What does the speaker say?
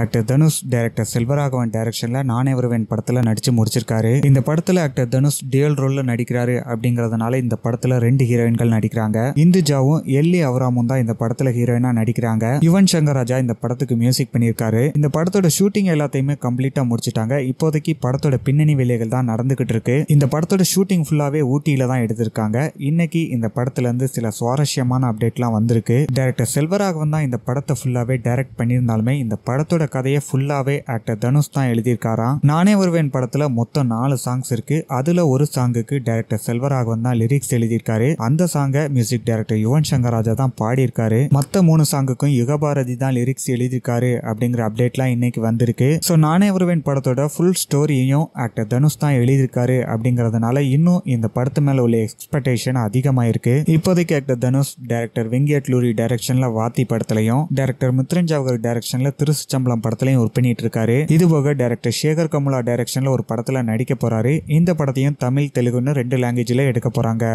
actor Dhanush director Selvaraghavan டைரக்ஷனில் நானே வருவேன் படத்தில் நடித்து முடிச்சிருக்காரு இந்த படத்தில் ஆக்டர் தனுஷ் டியல் ரோலில் நடிக்கிறாரு அப்படிங்கிறதுனால இந்த படத்தில் ரெண்டு ஹீரோயின்கள் நடிக்கிறாங்க இந்துஜாவும் எல்லி அவராமும் தான் இந்த படத்தில் ஹீரோயினாக நடிக்கிறாங்க யுவன் சங்கர் ராஜா இந்த படத்துக்கு மியூசிக் பண்ணியிருக்காரு இந்த படத்தோட ஷூட்டிங் எல்லாத்தையுமே கம்ப்ளீட்டாக முடிச்சிட்டாங்க இப்போதைக்கு படத்தோட பின்னணி வேலைகள் தான் நடந்துகிட்டு இருக்கு இந்த படத்தோட ஷூட்டிங் ஃபுல்லாகவே ஊட்டியில் தான் எடுத்திருக்காங்க இன்னைக்கு இந்த படத்துலேருந்து சில சுவாரஸ்யமான அப்டேட்லாம் வந்திருக்கு டைரக்டர் செல்வராகவன் தான் இந்த படத்தை ஃபுல்லாகவே டைரக்ட் பண்ணியிருந்தாலுமே இந்த படத்தோட படத்தோட கதையை ஃபுல்லாவே ஆக்டர் தனுஷ் தான் எழுதியிருக்காராம் நானே ஒருவேன் படத்துல மொத்தம் நாலு சாங்ஸ் இருக்கு அதுல ஒரு சாங்குக்கு டைரக்டர் செல்வராகவன் தான் லிரிக்ஸ் எழுதியிருக்காரு அந்த சாங்க மியூசிக் டைரக்டர் யுவன் சங்கராஜா ராஜா தான் பாடியிருக்காரு மத்த மூணு சாங்குக்கும் யுகபாரதி தான் லிரிக்ஸ் எழுதியிருக்காரு அப்படிங்கிற அப்டேட் இன்னைக்கு வந்திருக்கு சோ நானே ஒருவேன் படத்தோட ஃபுல் ஸ்டோரியையும் ஆக்டர் தனுஷ் தான் எழுதியிருக்காரு அப்படிங்கறதுனால இன்னும் இந்த படத்து மேல உள்ள எக்ஸ்பெக்டேஷன் அதிகமாயிருக்கு இப்போதைக்கு ஆக்டர் தனுஷ் டைரக்டர் வெங்கியட்லூரி லூரி டைரக்ஷன்ல வாத்தி படத்திலையும் டைரக்டர் மித்ரன் ஜவகர் டைரக்ஷன்ல திருச்சிச்சம்பளம் கமலம் படத்திலையும் ஒர்க் பண்ணிட்டு இருக்காரு போக டேரக்டர் சேகர் கமலா டைரக்ஷன்ல ஒரு படத்துல நடிக்க போறாரு இந்த படத்தையும் தமிழ் தெலுங்குன்னு ரெண்டு லாங்குவேஜ்ல எடுக்க போறாங்க